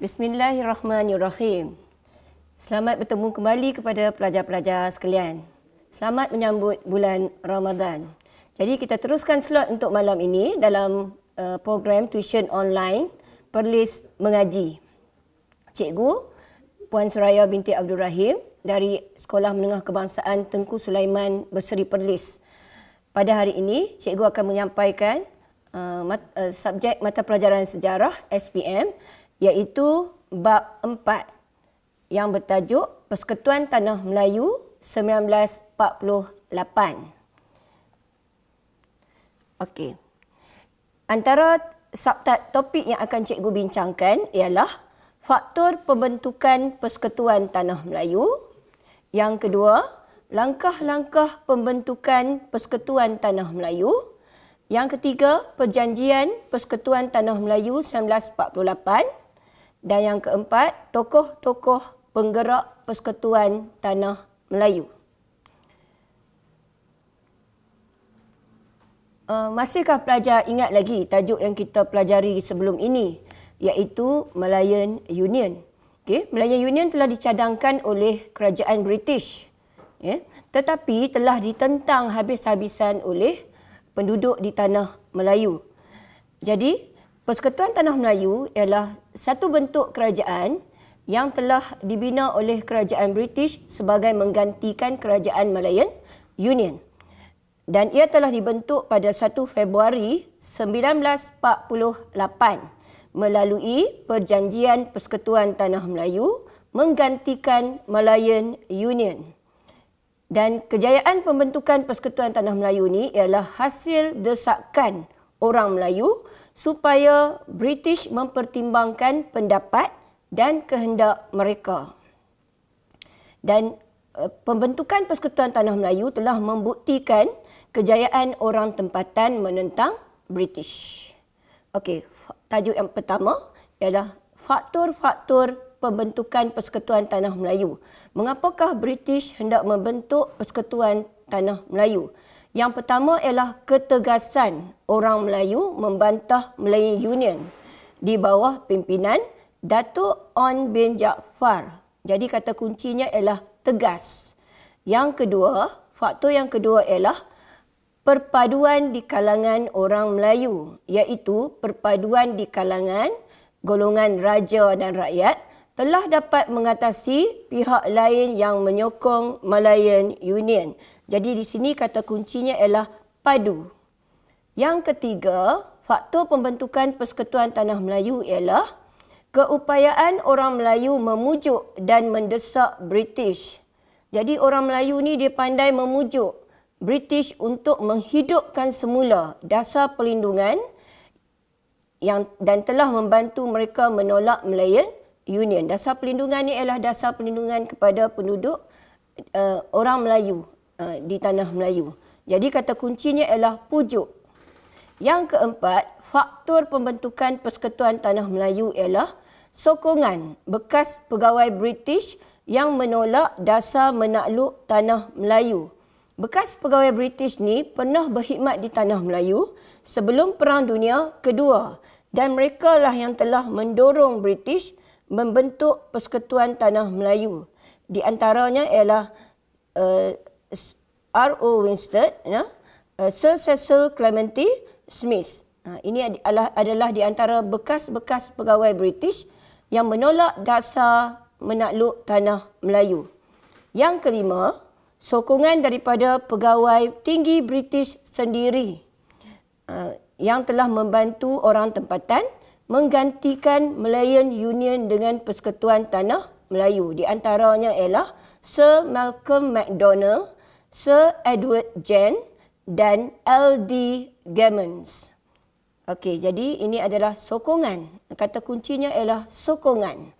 Bismillahirrahmanirrahim. Selamat bertemu kembali kepada pelajar-pelajar sekalian. Selamat menyambut bulan Ramadan. Jadi kita teruskan slot untuk malam ini dalam uh, program tuition online Perlis Mengaji. Cikgu Puan Suraya binti Abdul Rahim dari Sekolah Menengah Kebangsaan Tengku Sulaiman Berseri Perlis. Pada hari ini, cikgu akan menyampaikan uh, mat, uh, subjek mata pelajaran sejarah SPM iaitu bab 4 yang bertajuk Persekutuan Tanah Melayu 1948. Okey. Antara subtat topik yang akan cikgu bincangkan ialah faktor pembentukan Persekutuan Tanah Melayu. Yang kedua, langkah-langkah pembentukan Persekutuan Tanah Melayu. Yang ketiga, perjanjian Persekutuan Tanah Melayu 1948. Dan yang keempat, tokoh-tokoh penggerak Persekutuan Tanah Melayu. Eh, masihkah pelajar ingat lagi tajuk yang kita pelajari sebelum ini iaitu Malayan Union. Okay. Malayan Union telah dicadangkan oleh kerajaan British yeah. tetapi telah ditentang habis-habisan oleh penduduk di tanah Melayu. Jadi Persekutuan Tanah Melayu ialah satu bentuk kerajaan yang telah dibina oleh kerajaan British sebagai menggantikan kerajaan Malayan Union. Dan ia telah dibentuk pada 1 Februari 1948 melalui Perjanjian Persekutuan Tanah Melayu menggantikan Malayan Union. Dan kejayaan pembentukan Persekutuan Tanah Melayu ini ialah hasil desakan orang Melayu supaya British mempertimbangkan pendapat dan kehendak mereka. Dan eh, pembentukan Persekutuan Tanah Melayu telah membuktikan kejayaan orang tempatan menentang British. Okey, tajuk yang pertama ialah faktor-faktor pembentukan Persekutuan Tanah Melayu. Mengapakah British hendak membentuk Persekutuan Tanah Melayu? Yang pertama ialah ketegasan orang Melayu membantah Melayu Union di bawah pimpinan Datuk On bin Jaafar. Jadi kata kuncinya ialah tegas. Yang kedua, faktor yang kedua ialah perpaduan di kalangan orang Melayu iaitu perpaduan di kalangan golongan raja dan rakyat telah dapat mengatasi pihak lain yang menyokong Malayan Union. Jadi di sini kata kuncinya ialah padu. Yang ketiga, faktor pembentukan Persekutuan Tanah Melayu ialah keupayaan orang Melayu memujuk dan mendesak British. Jadi orang Melayu ni dia pandai memujuk British untuk menghidupkan semula dasar perlindungan yang dan telah membantu mereka menolak Melayan Union. Dasar perlindungan ini adalah dasar perlindungan kepada penduduk uh, orang Melayu uh, di tanah Melayu. Jadi kata kuncinya adalah pujuk. Yang keempat, faktor pembentukan Persekutuan Tanah Melayu ialah sokongan bekas pegawai British yang menolak dasar menakluk Tanah Melayu. Bekas pegawai British ni pernah berkhidmat di Tanah Melayu sebelum Perang Dunia Kedua dan mereka lah yang telah mendorong British membentuk Persekutuan Tanah Melayu. Di antaranya ialah uh, eh, R.O. Winstead, ya, uh, Sir Cecil Clementi Smith. Uh, ini adalah, adalah di antara bekas-bekas pegawai British yang menolak dasar menakluk Tanah Melayu. Yang kelima, sokongan daripada pegawai tinggi British sendiri uh, yang telah membantu orang tempatan menggantikan Malayan Union dengan Persekutuan Tanah Melayu. Di antaranya ialah Sir Malcolm MacDonald, Sir Edward Jen dan L.D. Gammons. Okey, jadi ini adalah sokongan. Kata kuncinya ialah sokongan.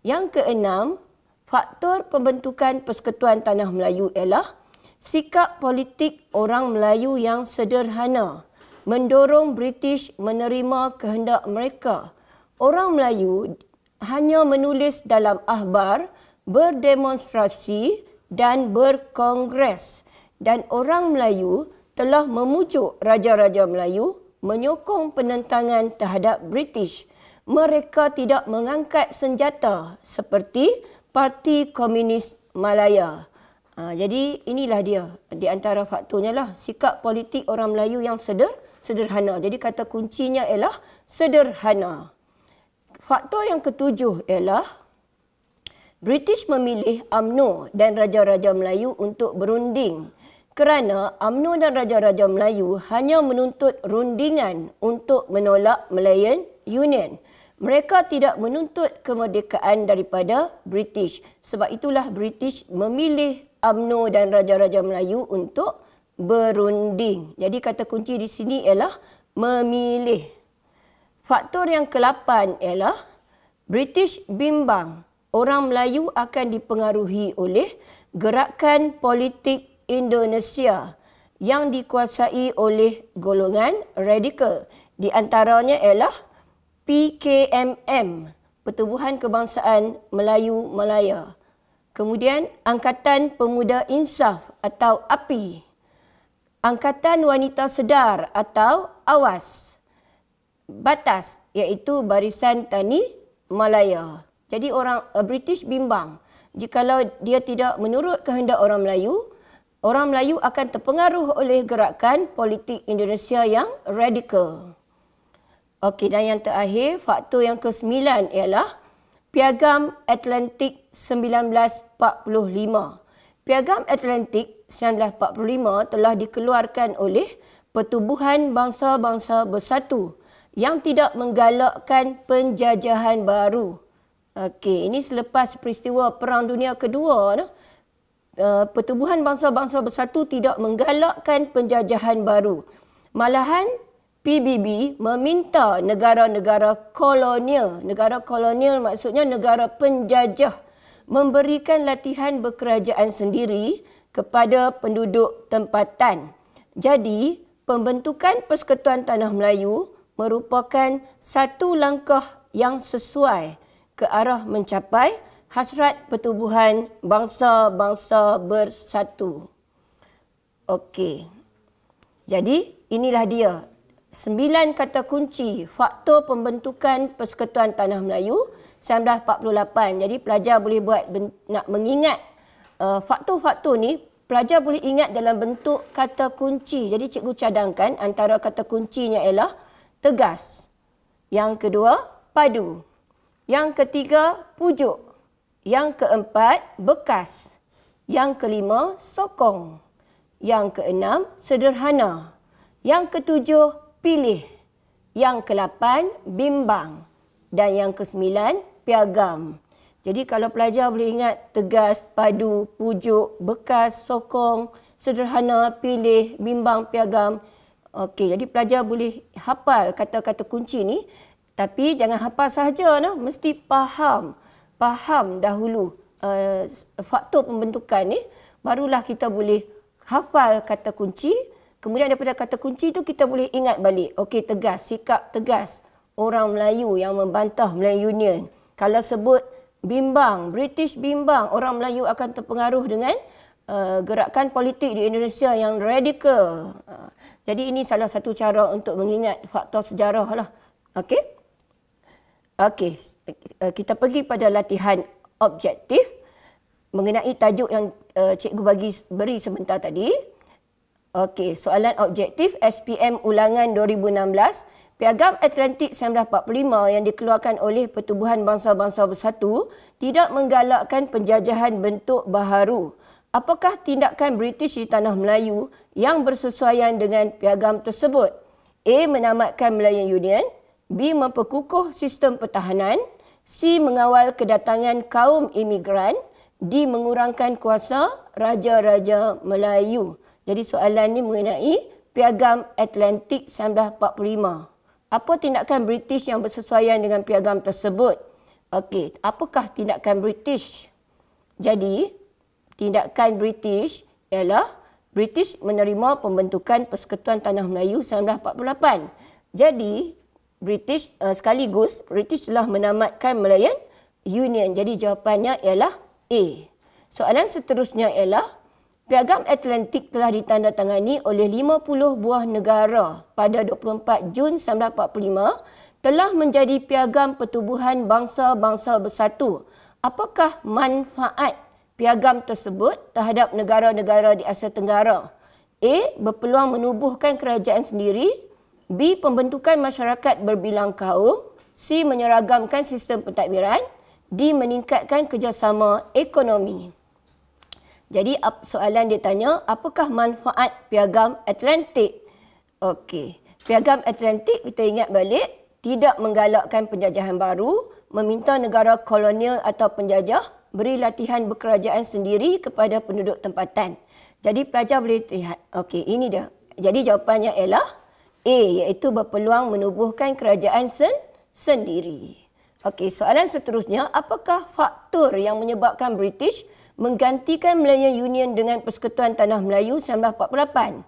Yang keenam, faktor pembentukan Persekutuan Tanah Melayu ialah sikap politik orang Melayu yang sederhana mendorong British menerima kehendak mereka. Orang Melayu hanya menulis dalam ahbar, berdemonstrasi dan berkongres. Dan orang Melayu telah memujuk raja-raja Melayu menyokong penentangan terhadap British. Mereka tidak mengangkat senjata seperti Parti Komunis Malaya. Ha, jadi inilah dia di antara faktornya lah sikap politik orang Melayu yang sederhana sederhana. Jadi kata kuncinya ialah sederhana. Faktor yang ketujuh ialah British memilih UMNO dan Raja-Raja Melayu untuk berunding kerana UMNO dan Raja-Raja Melayu hanya menuntut rundingan untuk menolak Malayan Union. Mereka tidak menuntut kemerdekaan daripada British. Sebab itulah British memilih UMNO dan Raja-Raja Melayu untuk berunding. Jadi kata kunci di sini ialah memilih. Faktor yang ke-8 ialah British bimbang orang Melayu akan dipengaruhi oleh gerakan politik Indonesia yang dikuasai oleh golongan radikal. Di antaranya ialah PKMM, Pertubuhan Kebangsaan Melayu Melaya. Kemudian Angkatan Pemuda Insaf atau API. Angkatan Wanita Sedar atau AWAS batas iaitu Barisan Tani Malaya. Jadi orang eh, British bimbang jikalau dia tidak menurut kehendak orang Melayu, orang Melayu akan terpengaruh oleh gerakan politik Indonesia yang radikal. Okey dan yang terakhir faktor yang ke-9 ialah Piagam Atlantik 1945. Piagam Atlantik 1945 telah dikeluarkan oleh Pertubuhan Bangsa-Bangsa Bersatu yang tidak menggalakkan penjajahan baru. Okey, ini selepas peristiwa Perang Dunia Kedua. Nah. Eh, Pertubuhan Bangsa-Bangsa Bersatu tidak menggalakkan penjajahan baru. Malahan PBB meminta negara-negara kolonial, negara kolonial maksudnya negara penjajah, memberikan latihan berkerajaan sendiri kepada penduduk tempatan. Jadi, pembentukan Persekutuan Tanah Melayu merupakan satu langkah yang sesuai ke arah mencapai hasrat pertubuhan bangsa-bangsa bersatu. Okey. Jadi, inilah dia. Sembilan kata kunci faktor pembentukan Persekutuan Tanah Melayu 1948. Jadi, pelajar boleh buat nak mengingat Eh, faktor-faktor ni pelajar boleh ingat dalam bentuk kata kunci. Jadi cikgu cadangkan antara kata kuncinya ialah tegas. Yang kedua, padu. Yang ketiga, pujuk. Yang keempat, bekas. Yang kelima, sokong. Yang keenam, sederhana. Yang ketujuh, pilih. Yang kelapan, bimbang. Dan yang kesembilan, piagam. Jadi kalau pelajar boleh ingat tegas, padu, pujuk, bekas, sokong, sederhana, pilih, bimbang, piagam. Okey, jadi pelajar boleh hafal kata-kata kunci ni. Tapi jangan hafal sahaja, no? mesti faham. Faham dahulu uh, faktor pembentukan ni. Barulah kita boleh hafal kata kunci. Kemudian daripada kata kunci tu kita boleh ingat balik. Okey, tegas, sikap tegas. Orang Melayu yang membantah Melayu Union. Kalau sebut bimbang, British bimbang orang Melayu akan terpengaruh dengan uh, gerakan politik di Indonesia yang radikal. Uh, jadi ini salah satu cara untuk mengingat faktor sejarah lah. Okey. Okey, uh, kita pergi pada latihan objektif mengenai tajuk yang uh, cikgu bagi beri sebentar tadi. Okey, soalan objektif SPM ulangan 2016 Piagam Atlantik 1945 yang dikeluarkan oleh Pertubuhan Bangsa-Bangsa Bersatu tidak menggalakkan penjajahan bentuk baharu. Apakah tindakan British di Tanah Melayu yang bersesuaian dengan piagam tersebut? A. Menamatkan Melayu Union B. Memperkukuh sistem pertahanan C. Mengawal kedatangan kaum imigran D. Mengurangkan kuasa Raja-Raja Melayu Jadi soalan ini mengenai piagam Atlantik 1945. Apa tindakan British yang bersesuaian dengan piagam tersebut? Okey, apakah tindakan British? Jadi, tindakan British ialah British menerima pembentukan Persekutuan Tanah Melayu 1948. Jadi, British uh, sekaligus British telah menamatkan Melayan Union. Jadi jawapannya ialah A. Soalan seterusnya ialah Piagam Atlantik telah ditandatangani oleh 50 buah negara pada 24 Jun 1945 telah menjadi piagam pertubuhan bangsa-bangsa bersatu. Apakah manfaat piagam tersebut terhadap negara-negara di Asia Tenggara? A. Berpeluang menubuhkan kerajaan sendiri. B. Pembentukan masyarakat berbilang kaum. C. Menyeragamkan sistem pentadbiran. D. Meningkatkan kerjasama ekonomi. Jadi soalan dia tanya, apakah manfaat piagam Atlantik? Okey, piagam Atlantik kita ingat balik, tidak menggalakkan penjajahan baru, meminta negara kolonial atau penjajah beri latihan berkerajaan sendiri kepada penduduk tempatan. Jadi pelajar boleh lihat. Okey, ini dia. Jadi jawapannya ialah A iaitu berpeluang menubuhkan kerajaan sen sendiri. Okey, soalan seterusnya, apakah faktor yang menyebabkan British menggantikan melayu Union dengan Persekutuan Tanah Melayu 1948.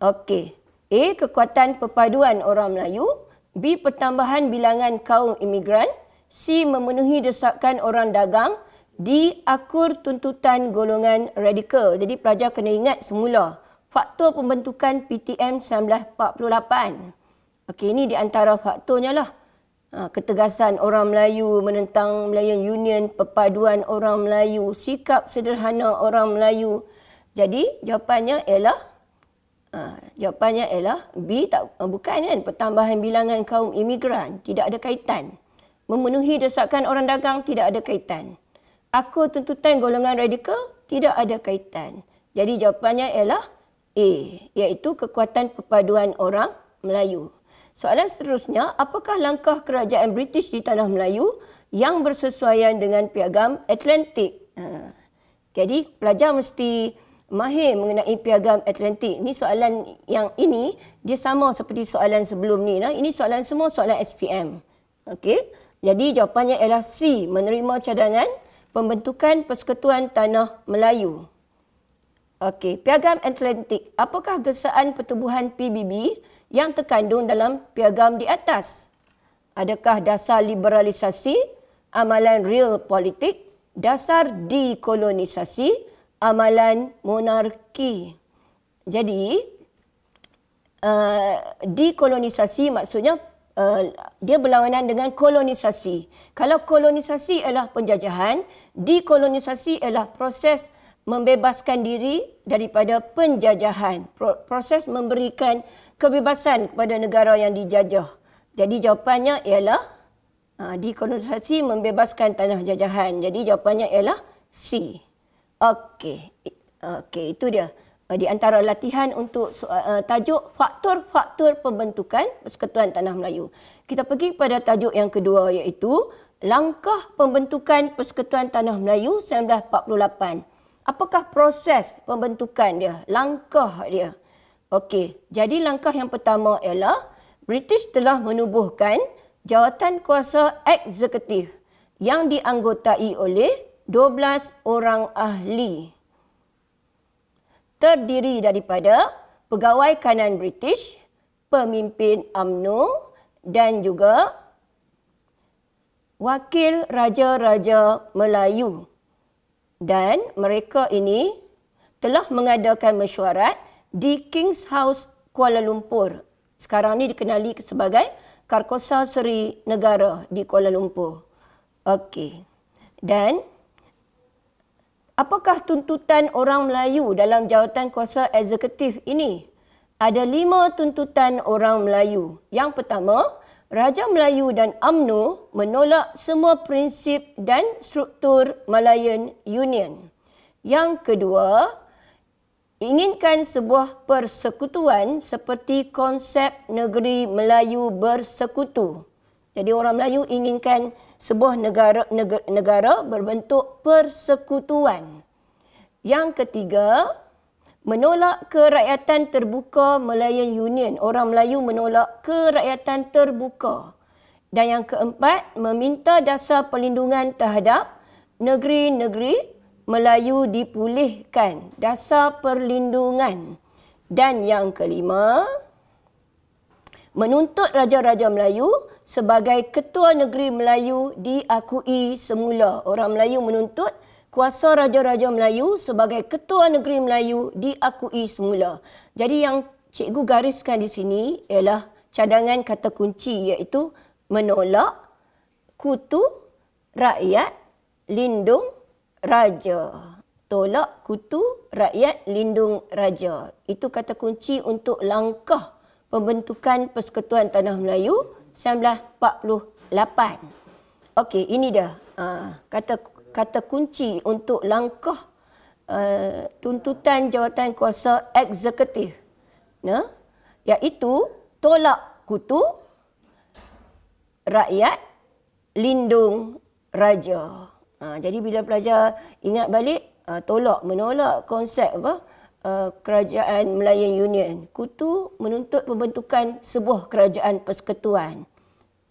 Okey. A. Kekuatan perpaduan orang Melayu. B. Pertambahan bilangan kaum imigran. C. Memenuhi desakan orang dagang. D. Akur tuntutan golongan radikal. Jadi pelajar kena ingat semula. Faktor pembentukan PTM 1948. Okey, ini di antara faktornya lah. Ha, ketegasan orang Melayu menentang Melayu Union, perpaduan orang Melayu, sikap sederhana orang Melayu. Jadi jawapannya ialah ha, jawapannya ialah B tak ha, bukan kan pertambahan bilangan kaum imigran tidak ada kaitan. Memenuhi desakan orang dagang tidak ada kaitan. Aku tuntutan golongan radikal tidak ada kaitan. Jadi jawapannya ialah A iaitu kekuatan perpaduan orang Melayu. Soalan seterusnya, apakah langkah kerajaan British di tanah Melayu yang bersesuaian dengan piagam Atlantik? Ha. Jadi pelajar mesti mahir mengenai piagam Atlantik. Ini soalan yang ini, dia sama seperti soalan sebelum ini. Lah. Ini soalan semua soalan SPM. Okey. Jadi jawapannya ialah C, menerima cadangan pembentukan Persekutuan Tanah Melayu. Okey, Piagam Atlantik. Apakah gesaan pertubuhan PBB yang terkandung dalam piagam di atas. Adakah dasar liberalisasi, amalan real politik, dasar dekolonisasi, amalan monarki? Jadi, uh, dekolonisasi maksudnya Uh, dia berlawanan dengan kolonisasi. Kalau kolonisasi ialah penjajahan, dekolonisasi ialah proses membebaskan diri daripada penjajahan, proses memberikan kebebasan kepada negara yang dijajah? Jadi jawapannya ialah ha, dekolonisasi membebaskan tanah jajahan. Jadi jawapannya ialah C. Okey. Okey, itu dia. Eh, di antara latihan untuk eh, eh, tajuk faktor-faktor pembentukan Persekutuan Tanah Melayu. Kita pergi kepada tajuk yang kedua iaitu langkah pembentukan Persekutuan Tanah Melayu 1948. Apakah proses pembentukan dia, langkah dia? Okey, jadi langkah yang pertama ialah British telah menubuhkan jawatan kuasa eksekutif yang dianggotai oleh 12 orang ahli. Terdiri daripada pegawai kanan British, pemimpin UMNO dan juga wakil raja-raja Melayu. Dan mereka ini telah mengadakan mesyuarat di King's House Kuala Lumpur. Sekarang ini dikenali sebagai Karkosa Seri Negara di Kuala Lumpur. Okey. Dan apakah tuntutan orang Melayu dalam jawatan kuasa eksekutif ini? Ada lima tuntutan orang Melayu. Yang pertama, Raja Melayu dan UMNO menolak semua prinsip dan struktur Malayan Union. Yang kedua, inginkan sebuah persekutuan seperti konsep negeri Melayu bersekutu. Jadi orang Melayu inginkan sebuah negara negara berbentuk persekutuan. Yang ketiga, menolak kerakyatan terbuka Malayan Union. Orang Melayu menolak kerakyatan terbuka. Dan yang keempat, meminta dasar perlindungan terhadap negeri-negeri Melayu dipulihkan dasar perlindungan. Dan yang kelima, menuntut Raja-Raja Melayu sebagai Ketua Negeri Melayu diakui semula. Orang Melayu menuntut kuasa Raja-Raja Melayu sebagai Ketua Negeri Melayu diakui semula. Jadi yang cikgu gariskan di sini ialah cadangan kata kunci iaitu menolak kutu rakyat lindung raja. Tolak kutu rakyat lindung raja. Itu kata kunci untuk langkah pembentukan Persekutuan Tanah Melayu 1948. Okey, ini dia. Ah, kata kata kunci untuk langkah Uh, tuntutan jawatan kuasa eksekutif nah iaitu tolak kutu rakyat lindung raja Ha, jadi bila pelajar ingat balik, uh, tolak, menolak konsep apa, uh, kerajaan Melayan Union. Kutu menuntut pembentukan sebuah kerajaan persekutuan.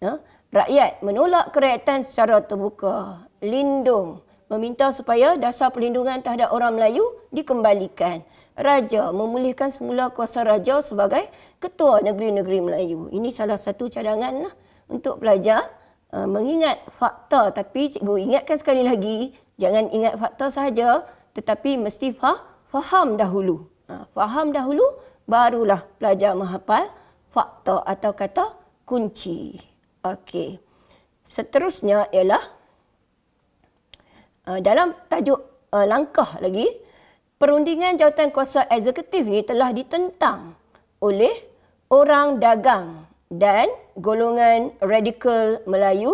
Ha? Rakyat menolak kerajaan secara terbuka. Lindung meminta supaya dasar perlindungan terhadap orang Melayu dikembalikan. Raja memulihkan semula kuasa raja sebagai ketua negeri-negeri Melayu. Ini salah satu cadangan untuk pelajar uh, mengingat fakta tapi cikgu ingatkan sekali lagi jangan ingat fakta sahaja tetapi mesti fah, faham dahulu. Uh, faham dahulu barulah pelajar menghafal fakta atau kata kunci. Okey. Seterusnya ialah uh, dalam tajuk uh, langkah lagi perundingan jawatan kuasa eksekutif ni telah ditentang oleh orang dagang dan golongan radikal Melayu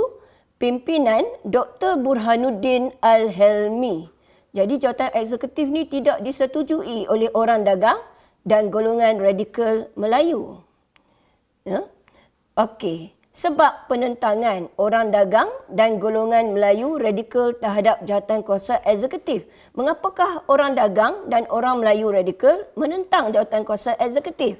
pimpinan Dr. Burhanuddin Al-Helmi. Jadi jawatan eksekutif ni tidak disetujui oleh orang dagang dan golongan radikal Melayu. Ya? Okey, sebab penentangan orang dagang dan golongan Melayu radikal terhadap jawatan kuasa eksekutif. Mengapakah orang dagang dan orang Melayu radikal menentang jawatan kuasa eksekutif?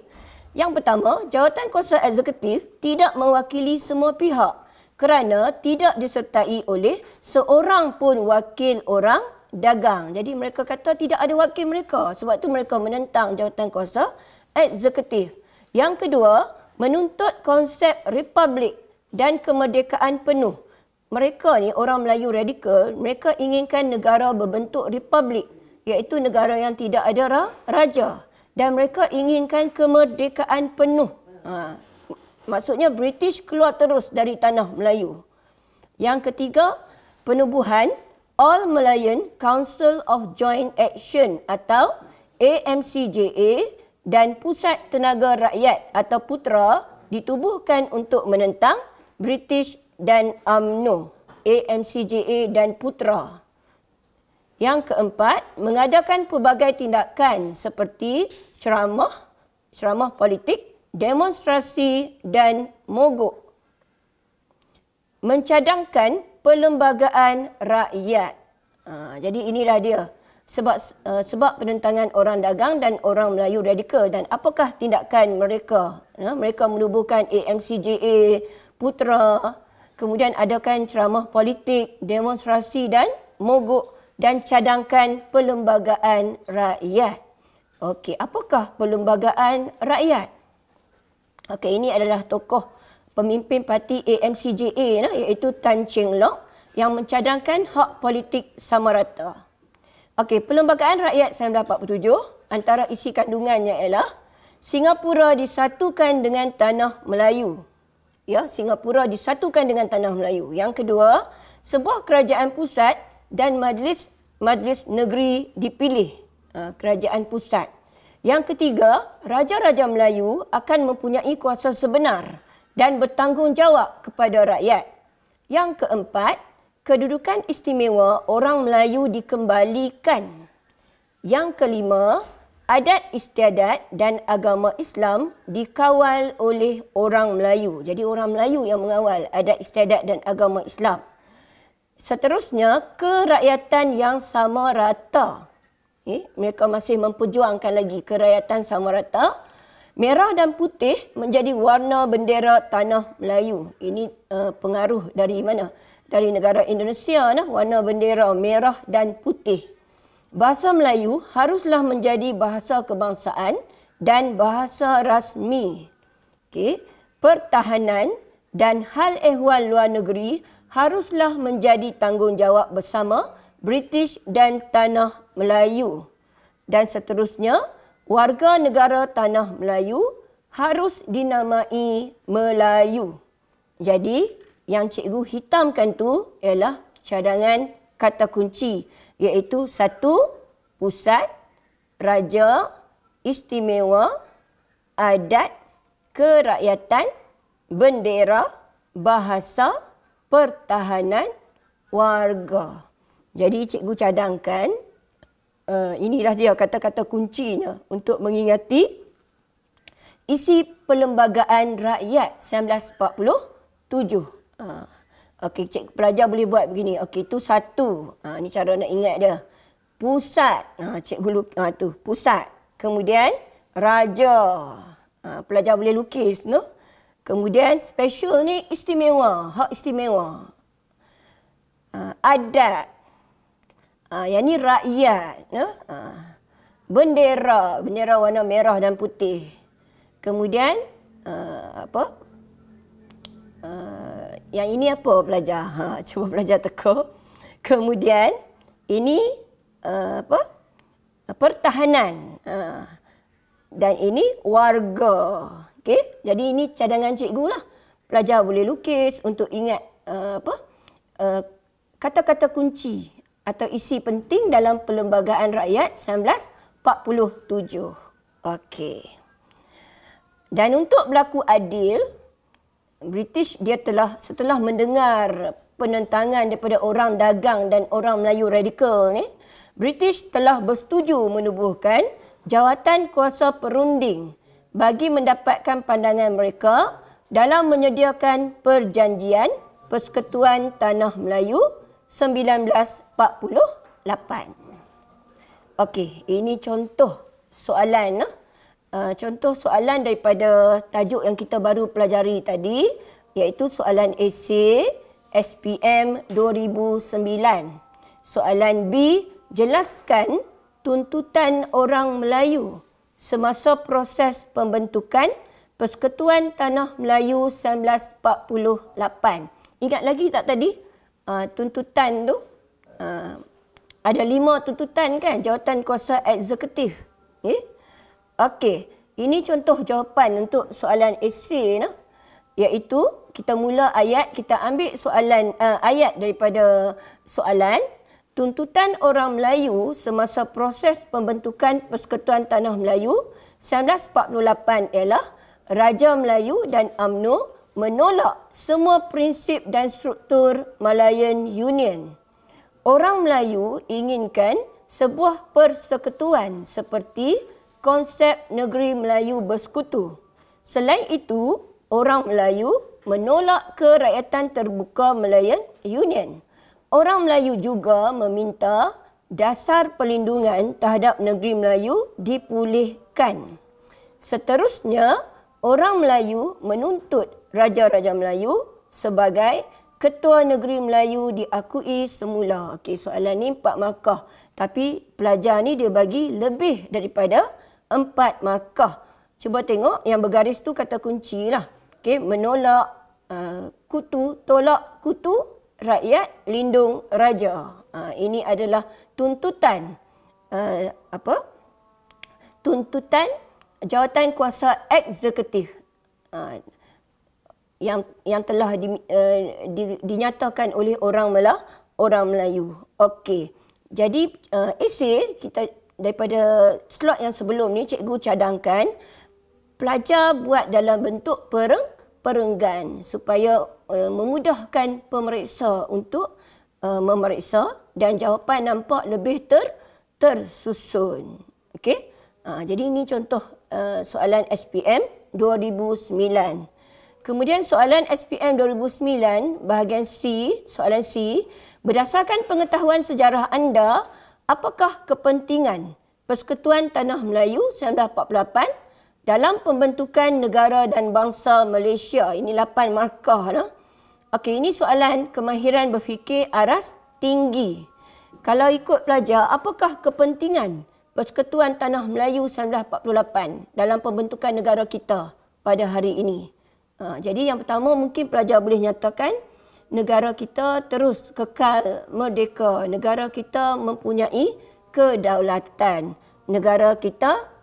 Yang pertama, jawatan kuasa eksekutif tidak mewakili semua pihak kerana tidak disertai oleh seorang pun wakil orang dagang. Jadi mereka kata tidak ada wakil mereka. Sebab tu mereka menentang jawatan kuasa eksekutif. Yang kedua, menuntut konsep republik dan kemerdekaan penuh. Mereka ni orang Melayu radikal, mereka inginkan negara berbentuk republik iaitu negara yang tidak ada raja dan mereka inginkan kemerdekaan penuh. Ha. Maksudnya British keluar terus dari tanah Melayu. Yang ketiga, penubuhan All Malayan Council of Joint Action atau AMCJA dan Pusat Tenaga Rakyat atau Putra ditubuhkan untuk menentang British dan AMNO, AMCJA dan Putra. Yang keempat, mengadakan pelbagai tindakan seperti ceramah, ceramah politik, demonstrasi dan mogok. Mencadangkan perlembagaan rakyat. Ha, jadi inilah dia sebab uh, sebab penentangan orang dagang dan orang Melayu radikal dan apakah tindakan mereka? Ha, mereka menubuhkan AMCJA, Putra, kemudian adakan ceramah politik, demonstrasi dan mogok dan cadangkan Perlembagaan Rakyat. Okey, apakah Perlembagaan Rakyat? Okey, ini adalah tokoh pemimpin parti AMCJA nah, iaitu Tan Cheng Lok yang mencadangkan hak politik sama rata. Okey, Perlembagaan Rakyat 1947 antara isi kandungannya ialah Singapura disatukan dengan tanah Melayu. Ya, Singapura disatukan dengan tanah Melayu. Yang kedua, sebuah kerajaan pusat dan majlis majlis negeri dipilih uh, kerajaan pusat. Yang ketiga, raja-raja Melayu akan mempunyai kuasa sebenar dan bertanggungjawab kepada rakyat. Yang keempat, kedudukan istimewa orang Melayu dikembalikan. Yang kelima, adat istiadat dan agama Islam dikawal oleh orang Melayu. Jadi orang Melayu yang mengawal adat istiadat dan agama Islam. Seterusnya, kerakyatan yang sama rata. Eh, mereka masih memperjuangkan lagi kerakyatan sama rata. Merah dan putih menjadi warna bendera tanah Melayu. Ini uh, pengaruh dari mana? Dari negara Indonesia. Nah, warna bendera merah dan putih. Bahasa Melayu haruslah menjadi bahasa kebangsaan dan bahasa rasmi. Okay. Pertahanan dan hal ehwal luar negeri haruslah menjadi tanggungjawab bersama British dan Tanah Melayu. Dan seterusnya, warga negara Tanah Melayu harus dinamai Melayu. Jadi, yang cikgu hitamkan tu ialah cadangan kata kunci iaitu satu pusat, raja, istimewa, adat, kerakyatan, bendera, bahasa, pertahanan warga. Jadi cikgu cadangkan, eh, inilah dia kata-kata kuncinya untuk mengingati isi Perlembagaan Rakyat 1947. Ah, okey, cik pelajar boleh buat begini. Okey, itu satu. Ini ah, cara nak ingat dia. Pusat. Ah, cikgu lukis. tu, pusat. Kemudian, raja. Pelajar boleh lukis. Itu. No? Kemudian special ni istimewa, hak istimewa. Ah, adat. Ah, yang ni rakyat. Ah, bendera, bendera warna merah dan putih. Kemudian apa? Yang ini apa pelajar? Ha, cuba pelajar teka. Kemudian ini apa? Pertahanan. Dan ini warga. Warga. Okey, jadi ini cadangan cikgu lah. Pelajar boleh lukis untuk ingat uh, apa uh, kata-kata uh, kunci atau isi penting dalam Perlembagaan Rakyat 1947. Okey. Dan untuk berlaku adil, British dia telah setelah mendengar penentangan daripada orang dagang dan orang Melayu radikal ni, British telah bersetuju menubuhkan jawatan kuasa perunding bagi mendapatkan pandangan mereka dalam menyediakan perjanjian Persekutuan Tanah Melayu 1948. Okey, ini contoh soalan uh, contoh soalan daripada tajuk yang kita baru pelajari tadi iaitu soalan AC SPM 2009. Soalan B, jelaskan tuntutan orang Melayu semasa proses pembentukan Persekutuan Tanah Melayu 1948. Ingat lagi tak tadi uh, tuntutan tu? Uh, ada lima tuntutan kan jawatan kuasa eksekutif. Eh? Okey, ini contoh jawapan untuk soalan esay. Nah? Iaitu kita mula ayat, kita ambil soalan uh, ayat daripada soalan. Tuntutan Orang Melayu semasa proses pembentukan Persekutuan Tanah Melayu 1948 ialah Raja Melayu dan UMNO menolak semua prinsip dan struktur Malayan Union. Orang Melayu inginkan sebuah persekutuan seperti konsep negeri Melayu bersekutu. Selain itu, orang Melayu menolak kerakyatan terbuka Malayan Union orang Melayu juga meminta dasar perlindungan terhadap negeri Melayu dipulihkan. Seterusnya, orang Melayu menuntut Raja-Raja Melayu sebagai Ketua Negeri Melayu diakui semula. Okey, soalan ni empat markah. Tapi pelajar ni dia bagi lebih daripada empat markah. Cuba tengok yang bergaris tu kata kunci lah. Okay, menolak uh, kutu, tolak kutu, rakyat lindung raja. Ha, ini adalah tuntutan ha, apa? Tuntutan jawatan kuasa eksekutif ha, yang yang telah di, di, dinyatakan oleh orang Melah, orang Melayu. Okey. Jadi esei kita daripada slot yang sebelum ni cikgu cadangkan pelajar buat dalam bentuk perenggan perenggan supaya uh, memudahkan pemeriksa untuk uh, memeriksa dan jawapan nampak lebih ter tersusun. Okey. Uh, jadi ini contoh uh, soalan SPM 2009. Kemudian soalan SPM 2009 bahagian C, soalan C, berdasarkan pengetahuan sejarah anda, apakah kepentingan Persekutuan Tanah Melayu 1948 dalam pembentukan negara dan bangsa Malaysia. Ini lapan markah. Nah? Okey, ini soalan kemahiran berfikir aras tinggi. Kalau ikut pelajar, apakah kepentingan Persekutuan Tanah Melayu 1948 dalam pembentukan negara kita pada hari ini? Ha, jadi yang pertama mungkin pelajar boleh nyatakan negara kita terus kekal merdeka. Negara kita mempunyai kedaulatan. Negara kita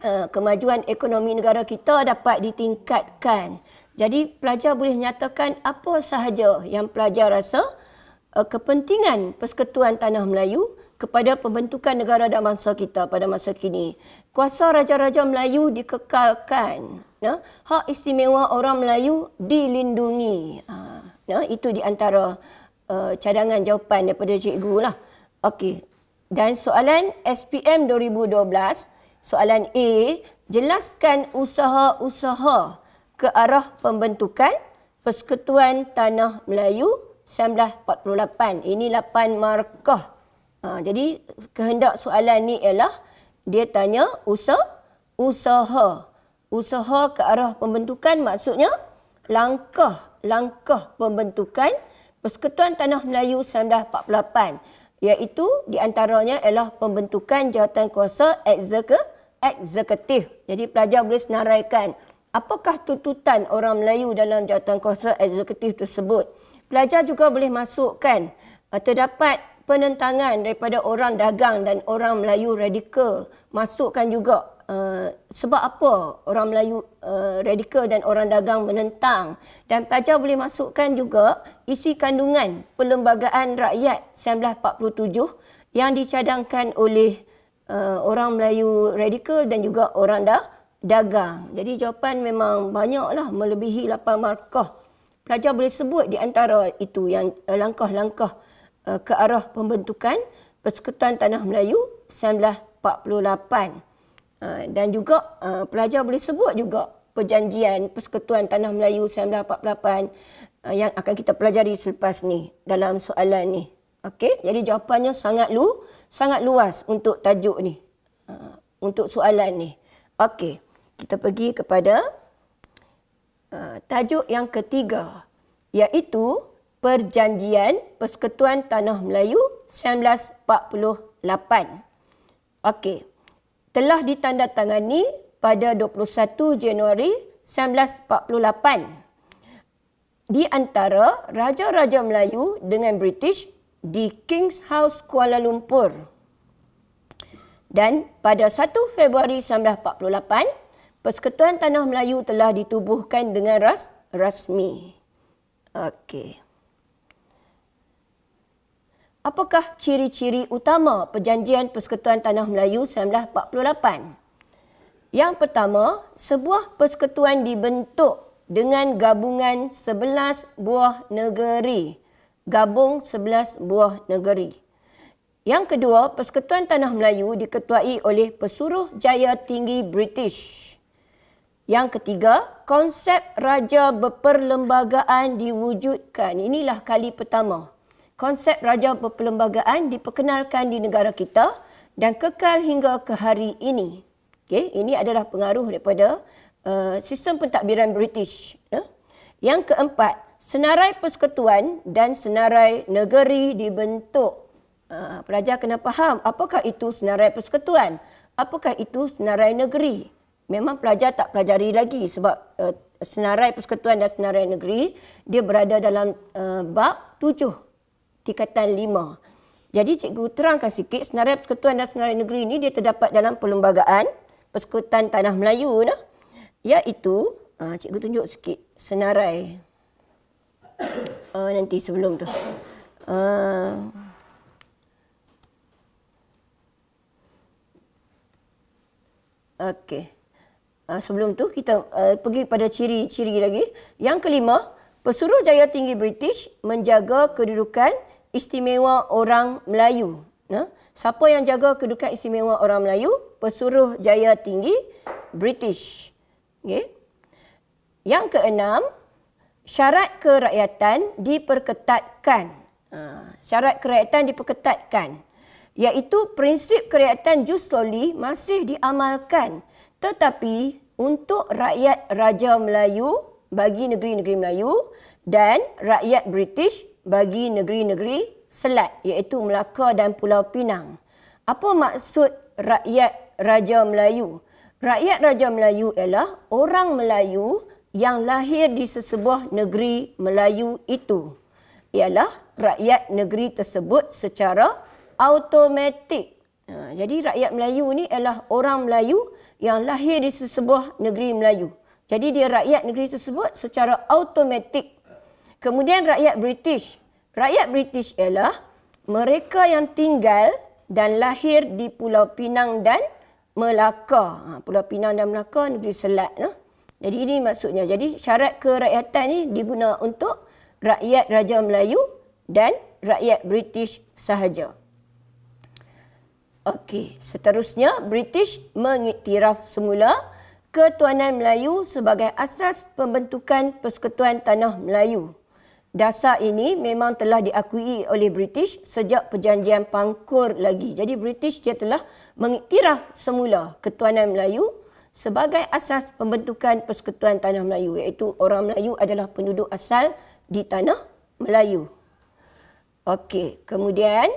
Eh, kemajuan ekonomi negara kita dapat ditingkatkan. Jadi pelajar boleh nyatakan apa sahaja yang pelajar rasa uh, kepentingan Persekutuan Tanah Melayu kepada pembentukan negara dan bangsa kita pada masa kini. Kuasa Raja-Raja Melayu dikekalkan. Nah, hak istimewa orang Melayu dilindungi. Ah, nah, itu di antara uh, cadangan jawapan daripada cikgu. Lah. Okay. Dan soalan SPM 2012, Soalan A, jelaskan usaha-usaha ke arah pembentukan Persekutuan Tanah Melayu 1948. Ini 8 markah. Ha, jadi kehendak soalan ni ialah dia tanya usaha, usaha. Usaha ke arah pembentukan maksudnya langkah-langkah pembentukan Persekutuan Tanah Melayu 1948 iaitu di antaranya ialah pembentukan jawatan kuasa eksekutif. Jadi pelajar boleh senaraikan apakah tuntutan orang Melayu dalam jawatan kuasa eksekutif tersebut. Pelajar juga boleh masukkan eh, terdapat penentangan daripada orang dagang dan orang Melayu radikal. Masukkan juga Eh, sebab apa orang Melayu uh, radikal dan orang dagang menentang dan pelajar boleh masukkan juga isi kandungan Perlembagaan Rakyat 1947 yang dicadangkan oleh uh, orang Melayu radikal dan juga orang da- dagang. Jadi jawapan memang banyaklah melebihi 8 markah. Pelajar boleh sebut di antara itu yang langkah-langkah uh, ke arah pembentukan Persekutuan Tanah Melayu 1948. Ah, dan juga ah, pelajar boleh sebut juga perjanjian Persekutuan Tanah Melayu 1948 ah, yang akan kita pelajari selepas ni dalam soalan ni. Okey, jadi jawapannya sangat lu sangat luas untuk tajuk ni. untuk soalan ni. Okey, kita pergi kepada tajuk yang ketiga iaitu Perjanjian Persekutuan Tanah Melayu 1948. Okey telah ditandatangani pada 21 Januari 1948 di antara Raja-Raja Melayu dengan British di King's House Kuala Lumpur. Dan pada 1 Februari 1948, Persekutuan Tanah Melayu telah ditubuhkan dengan ras rasmi. Okey. Apakah ciri-ciri utama Perjanjian Persekutuan Tanah Melayu 1948? Yang pertama, sebuah persekutuan dibentuk dengan gabungan 11 buah negeri. Gabung 11 buah negeri. Yang kedua, Persekutuan Tanah Melayu diketuai oleh Pesuruh Jaya Tinggi British. Yang ketiga, konsep raja berperlembagaan diwujudkan. Inilah kali pertama konsep raja perlembagaan diperkenalkan di negara kita dan kekal hingga ke hari ini. Okay, ini adalah pengaruh daripada uh, sistem pentadbiran British. Eh? Yang keempat, senarai persekutuan dan senarai negeri dibentuk. Uh, pelajar kena faham apakah itu senarai persekutuan, apakah itu senarai negeri. Memang pelajar tak pelajari lagi sebab uh, senarai persekutuan dan senarai negeri dia berada dalam uh, bab tujuh tingkatan lima. Jadi cikgu terangkan sikit senarai persekutuan dan senarai negeri ini dia terdapat dalam perlembagaan Persekutuan Tanah Melayu nah. Iaitu ah cikgu tunjuk sikit senarai. Uh, nanti sebelum tu. Uh, Okey. Uh, sebelum tu kita uh, pergi pada ciri-ciri lagi. Yang kelima, Pesuruhjaya Tinggi British menjaga kedudukan istimewa orang Melayu. Nah, siapa yang jaga kedudukan istimewa orang Melayu? Pesuruh Jaya Tinggi British. Okay. Yang keenam, syarat kerakyatan diperketatkan. Ha, syarat kerakyatan diperketatkan. Iaitu prinsip kerakyatan jus soli masih diamalkan. Tetapi untuk rakyat Raja Melayu bagi negeri-negeri Melayu dan rakyat British bagi negeri-negeri selat iaitu Melaka dan Pulau Pinang. Apa maksud rakyat Raja Melayu? Rakyat Raja Melayu ialah orang Melayu yang lahir di sesebuah negeri Melayu itu. Ialah rakyat negeri tersebut secara automatik. Ha, jadi rakyat Melayu ni ialah orang Melayu yang lahir di sesebuah negeri Melayu. Jadi dia rakyat negeri tersebut secara automatik. Kemudian rakyat British Rakyat British ialah mereka yang tinggal dan lahir di Pulau Pinang dan Melaka. Ha, Pulau Pinang dan Melaka negeri Selat. No? Jadi ini maksudnya. Jadi syarat kerakyatan ini diguna untuk rakyat Raja Melayu dan rakyat British sahaja. Okey, seterusnya British mengiktiraf semula Ketuanan Melayu sebagai asas pembentukan Persekutuan Tanah Melayu. Dasar ini memang telah diakui oleh British sejak perjanjian pangkur lagi. Jadi British dia telah mengiktiraf semula ketuanan Melayu sebagai asas pembentukan Persekutuan Tanah Melayu iaitu orang Melayu adalah penduduk asal di Tanah Melayu. Okey, kemudian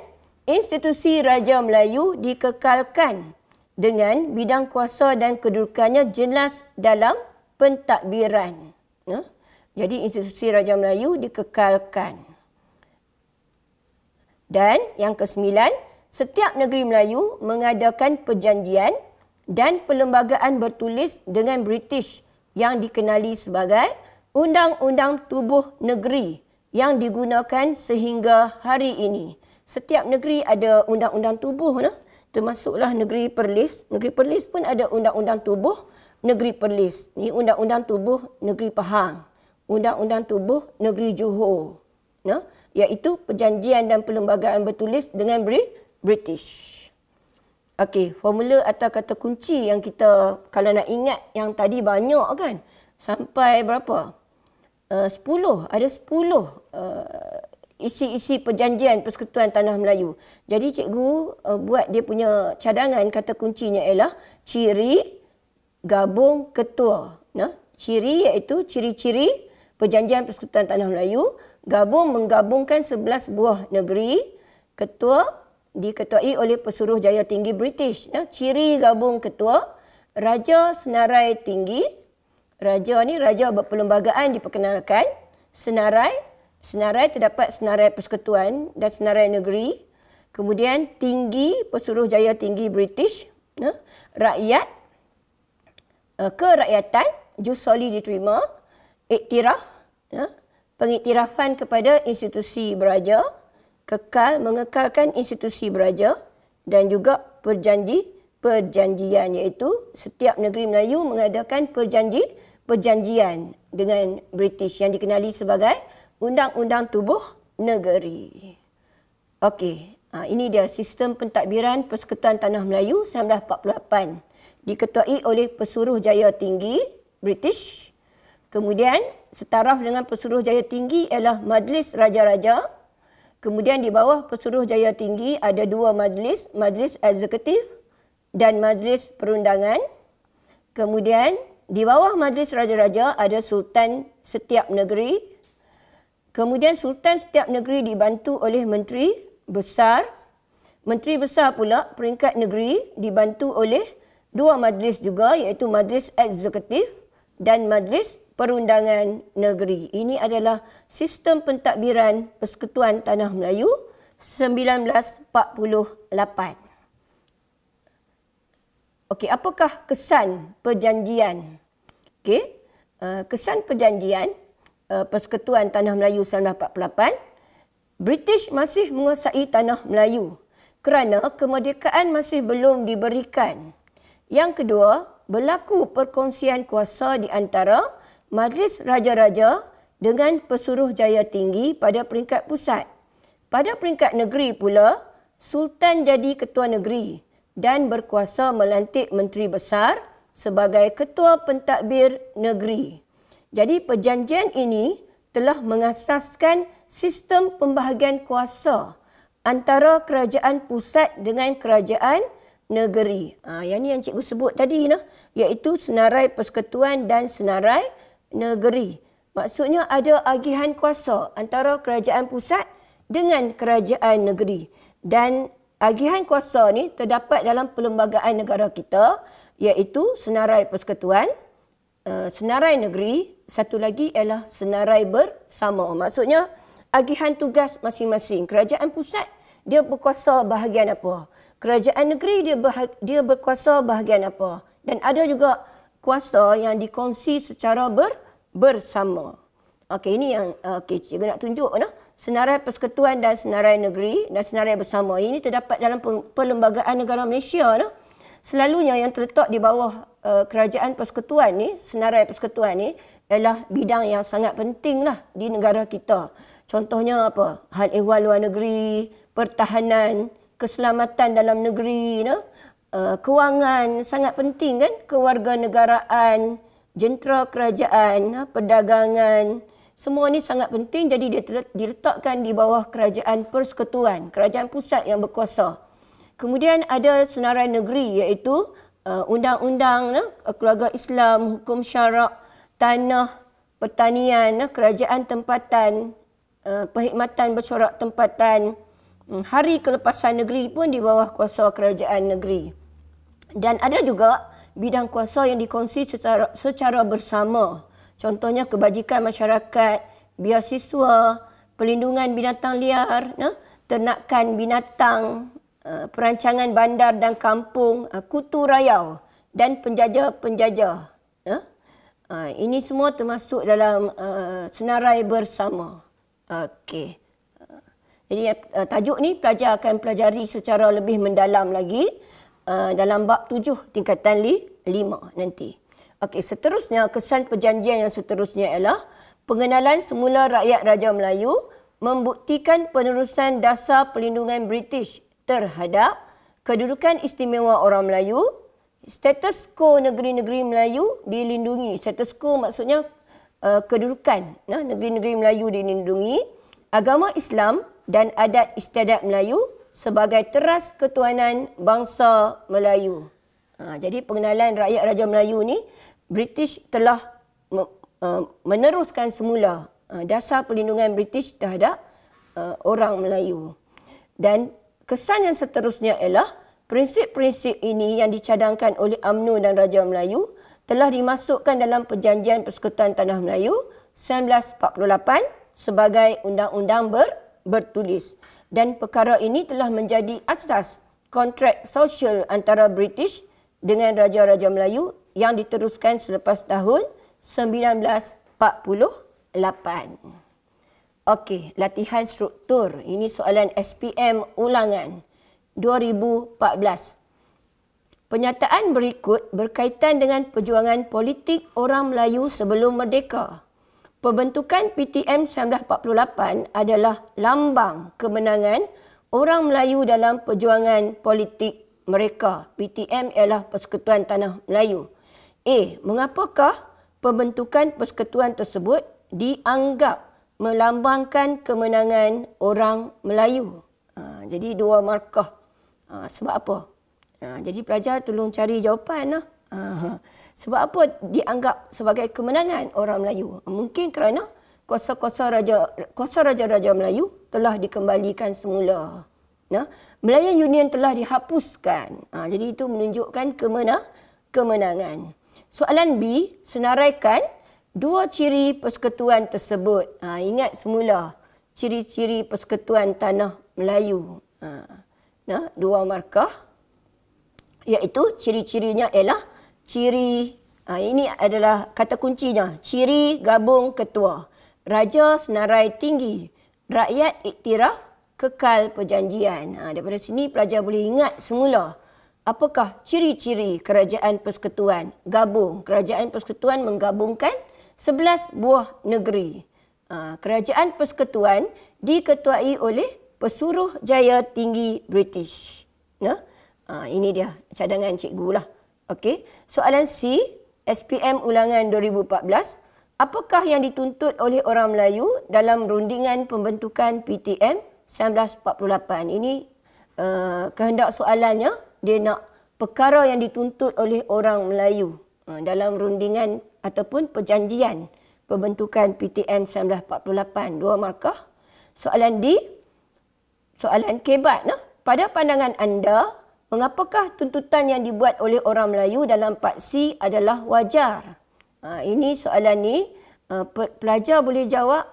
institusi Raja Melayu dikekalkan dengan bidang kuasa dan kedudukannya jelas dalam pentadbiran. Nah, jadi institusi Raja Melayu dikekalkan. Dan yang kesembilan, setiap negeri Melayu mengadakan perjanjian dan perlembagaan bertulis dengan British yang dikenali sebagai Undang-Undang Tubuh Negeri yang digunakan sehingga hari ini. Setiap negeri ada undang-undang tubuh. Nah? Termasuklah negeri Perlis. Negeri Perlis pun ada undang-undang tubuh negeri Perlis. Ini undang-undang tubuh negeri Pahang. Undang-Undang Tubuh Negeri Johor. no, iaitu perjanjian dan perlembagaan bertulis dengan British. Okey, formula atau kata kunci yang kita kalau nak ingat yang tadi banyak kan. Sampai berapa? Eh, sepuluh ada sepuluh eh, isi-isi perjanjian Persekutuan Tanah Melayu. Jadi cikgu uh, buat dia punya cadangan kata kuncinya ialah ciri gabung ketua. Nah, ciri iaitu ciri-ciri Perjanjian Persekutuan Tanah Melayu gabung menggabungkan 11 buah negeri ketua diketuai oleh Pesuruh Jaya Tinggi British. Ya, ciri gabung ketua, Raja Senarai Tinggi. Raja ni Raja berperlembagaan diperkenalkan. Senarai, Senarai terdapat Senarai Persekutuan dan Senarai Negeri. Kemudian Tinggi, Pesuruh Jaya Tinggi British. Ya, rakyat, eh, kerakyatan, jus soli diterima, iktiraf, ya, pengiktirafan kepada institusi beraja, kekal mengekalkan institusi beraja dan juga perjanji perjanjian iaitu setiap negeri Melayu mengadakan perjanji perjanjian dengan British yang dikenali sebagai Undang-Undang Tubuh Negeri. Okey, ha, ini dia sistem pentadbiran Persekutuan Tanah Melayu 1948 diketuai oleh pesuruhjaya Tinggi British. Kemudian setaraf dengan pesuruh jaya tinggi ialah Majlis Raja-Raja. Kemudian di bawah pesuruh jaya tinggi ada dua majlis, Majlis Eksekutif dan Majlis Perundangan. Kemudian di bawah Majlis Raja-Raja ada Sultan setiap negeri. Kemudian Sultan setiap negeri dibantu oleh Menteri Besar. Menteri Besar pula peringkat negeri dibantu oleh dua majlis juga iaitu Majlis Eksekutif dan Majlis perundangan negeri. Ini adalah sistem pentadbiran Persekutuan Tanah Melayu 1948. Okey, apakah kesan perjanjian? Okey, uh, kesan perjanjian uh, Persekutuan Tanah Melayu 1948, British masih menguasai tanah Melayu kerana kemerdekaan masih belum diberikan. Yang kedua, berlaku perkongsian kuasa di antara Majlis Raja-Raja dengan pesuruh jaya tinggi pada peringkat pusat. Pada peringkat negeri pula, Sultan jadi ketua negeri dan berkuasa melantik menteri besar sebagai ketua pentadbir negeri. Jadi perjanjian ini telah mengasaskan sistem pembahagian kuasa antara kerajaan pusat dengan kerajaan negeri. Ah ha, yang ni yang cikgu sebut tadi nah iaitu senarai persekutuan dan senarai negeri. Maksudnya ada agihan kuasa antara kerajaan pusat dengan kerajaan negeri. Dan agihan kuasa ni terdapat dalam perlembagaan negara kita iaitu senarai persekutuan, eh, senarai negeri, satu lagi ialah senarai bersama. Maksudnya agihan tugas masing-masing. Kerajaan pusat dia berkuasa bahagian apa? Kerajaan negeri dia dia berkuasa bahagian apa? Dan ada juga kuasa yang dikongsi secara ber, bersama. Okey ini yang okey cikgu nak tunjuk nah senarai persekutuan dan senarai negeri dan senarai bersama ini terdapat dalam perlembagaan negara Malaysia nah. Selalunya yang terletak di bawah uh, kerajaan persekutuan ni, senarai persekutuan ni ialah bidang yang sangat pentinglah di negara kita. Contohnya apa? Hal ehwal luar negeri, pertahanan, keselamatan dalam negeri nah, uh, kewangan sangat penting kan kewarganegaraan jentera kerajaan uh, perdagangan semua ni sangat penting jadi dia diletakkan di bawah kerajaan persekutuan kerajaan pusat yang berkuasa kemudian ada senarai negeri iaitu eh, undang-undang uh, keluarga Islam hukum syarak tanah pertanian uh, kerajaan tempatan uh, perkhidmatan bercorak tempatan hmm, Hari kelepasan negeri pun di bawah kuasa kerajaan negeri. Dan ada juga bidang kuasa yang dikongsi secara, secara bersama. Contohnya kebajikan masyarakat, biasiswa, pelindungan binatang liar, nah, ternakan binatang, eh, perancangan bandar dan kampung, eh, kutu rayau dan penjaja-penjaja. Nah, ah, ini semua termasuk dalam eh, senarai bersama. Okey. Ah, jadi tajuk ni pelajar akan pelajari secara lebih mendalam lagi. Uh, dalam bab tujuh tingkatan li, lima nanti. Okey, seterusnya kesan perjanjian yang seterusnya ialah pengenalan semula rakyat Raja Melayu membuktikan penerusan dasar perlindungan British terhadap kedudukan istimewa orang Melayu, status quo negeri-negeri Melayu dilindungi. Status quo maksudnya uh, kedudukan nah, negeri-negeri Melayu dilindungi, agama Islam dan adat istiadat Melayu sebagai teras ketuanan bangsa Melayu. Ha, jadi pengenalan rakyat Raja Melayu ni British telah me, uh, meneruskan semula uh, dasar perlindungan British terhadap uh, orang Melayu. Dan kesan yang seterusnya ialah prinsip-prinsip ini yang dicadangkan oleh UMNO dan Raja Melayu telah dimasukkan dalam Perjanjian Persekutuan Tanah Melayu 1948 sebagai undang-undang ber, bertulis dan perkara ini telah menjadi asas kontrak sosial antara British dengan Raja-Raja Melayu yang diteruskan selepas tahun 1948. Okey, latihan struktur. Ini soalan SPM ulangan 2014. Penyataan berikut berkaitan dengan perjuangan politik orang Melayu sebelum merdeka. Pembentukan PTM 1948 adalah lambang kemenangan orang Melayu dalam perjuangan politik mereka. PTM ialah Persekutuan Tanah Melayu. A. Mengapakah pembentukan persekutuan tersebut dianggap melambangkan kemenangan orang Melayu? Ha, jadi dua markah. Ha, sebab apa? Ha, jadi pelajar tolong cari jawapan. Lah. Ha. ha. Sebab apa dianggap sebagai kemenangan orang Melayu? Mungkin kerana kuasa-kuasa raja kuasa raja-raja Melayu telah dikembalikan semula. Nah, Melayan Union telah dihapuskan. Ha, jadi itu menunjukkan kemena kemenangan. Soalan B, senaraikan dua ciri persekutuan tersebut. Ha, ingat semula ciri-ciri persekutuan tanah Melayu. Ha, nah, dua markah iaitu ciri-cirinya ialah ciri uh, ini adalah kata kuncinya ciri gabung ketua raja senarai tinggi rakyat iktiraf kekal perjanjian uh, daripada sini pelajar boleh ingat semula apakah ciri-ciri kerajaan persekutuan gabung kerajaan persekutuan menggabungkan 11 buah negeri uh, kerajaan persekutuan diketuai oleh pesuruh jaya tinggi british nah uh, ini dia cadangan cikgu lah. Okey, soalan C, SPM ulangan 2014, apakah yang dituntut oleh orang Melayu dalam rundingan pembentukan PTM 1948? Ini uh, kehendak soalannya, dia nak perkara yang dituntut oleh orang Melayu uh, dalam rundingan ataupun perjanjian pembentukan PTM 1948. Dua markah. Soalan D, soalan kebat. Nah. Pada pandangan anda, Mengapakah tuntutan yang dibuat oleh orang Melayu dalam paksi adalah wajar? Ha, ini soalan ni uh, pelajar boleh jawab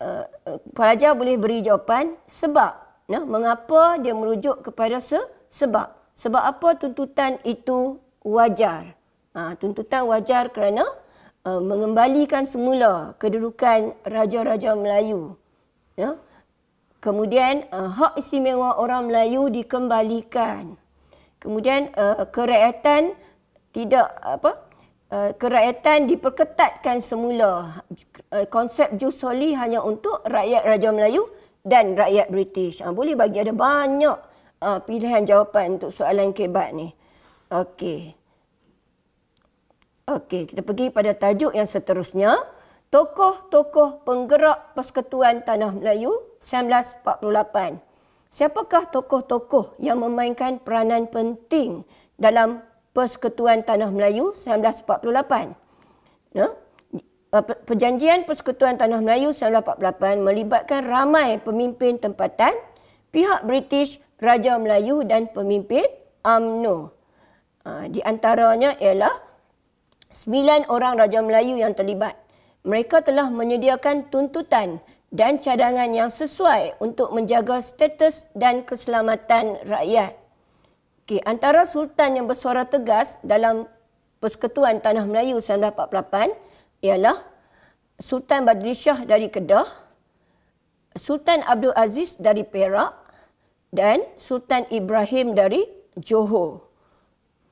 uh, uh, pelajar boleh beri jawapan sebab nah mengapa dia merujuk kepada se- sebab sebab apa tuntutan itu wajar? Ha, tuntutan wajar kerana uh, mengembalikan semula kedudukan raja-raja Melayu. Ya. Kemudian uh, hak istimewa orang Melayu dikembalikan kemudian uh, kerakyatan tidak apa uh, kerakyatan diperketatkan semula uh, konsep jus soli hanya untuk rakyat raja melayu dan rakyat british uh, boleh bagi ada banyak uh, pilihan jawapan untuk soalan kebat ni okey okey kita pergi pada tajuk yang seterusnya tokoh-tokoh penggerak persekutuan tanah melayu 1948 Siapakah tokoh-tokoh yang memainkan peranan penting dalam Persekutuan Tanah Melayu 1948? Nah, ya? eh, perjanjian Persekutuan Tanah Melayu 1948 melibatkan ramai pemimpin tempatan, pihak British, Raja Melayu dan pemimpin UMNO. Ah, di antaranya ialah sembilan orang Raja Melayu yang terlibat. Mereka telah menyediakan tuntutan dan cadangan yang sesuai untuk menjaga status dan keselamatan rakyat. Okay, antara sultan yang bersuara tegas dalam Persekutuan Tanah Melayu 1948 ialah Sultan Badri Shah dari Kedah, Sultan Abdul Aziz dari Perak dan Sultan Ibrahim dari Johor.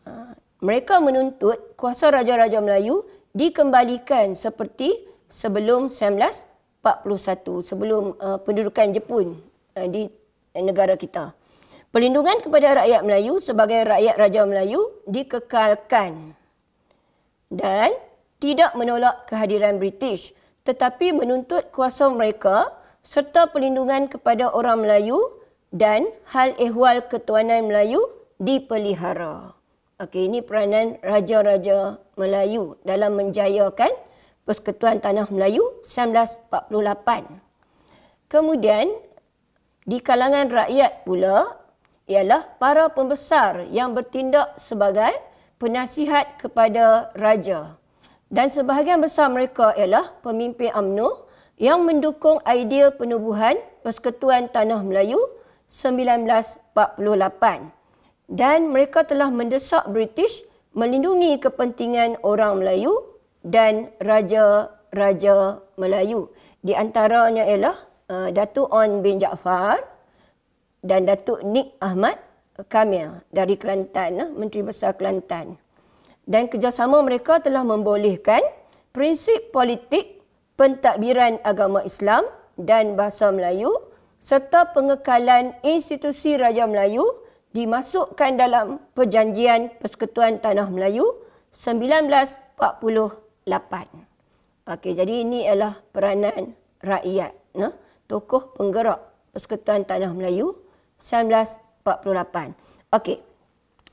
Ha, mereka menuntut kuasa Raja-Raja Melayu dikembalikan seperti sebelum 1948. 1941 sebelum uh, pendudukan Jepun uh, di negara kita. Perlindungan kepada rakyat Melayu sebagai rakyat Raja Melayu dikekalkan dan tidak menolak kehadiran British tetapi menuntut kuasa mereka serta perlindungan kepada orang Melayu dan hal ehwal ketuanan Melayu dipelihara. Okey, ini peranan raja-raja Melayu dalam menjayakan Persekutuan Tanah Melayu 1948. Kemudian di kalangan rakyat pula ialah para pembesar yang bertindak sebagai penasihat kepada raja. Dan sebahagian besar mereka ialah pemimpin UMNO yang mendukung idea penubuhan Persekutuan Tanah Melayu 1948. Dan mereka telah mendesak British melindungi kepentingan orang Melayu dan raja-raja Melayu. Di antaranya ialah uh, Datuk On bin Jaafar dan Datuk Nik Ahmad Kamil dari Kelantan, eh, Menteri Besar Kelantan. Dan kerjasama mereka telah membolehkan prinsip politik pentadbiran agama Islam dan bahasa Melayu serta pengekalan institusi Raja Melayu dimasukkan dalam Perjanjian Persekutuan Tanah Melayu 1948. 8. Okey, jadi ini ialah peranan rakyat, nah, tokoh penggerak Persekutuan Tanah Melayu 1948. Okey.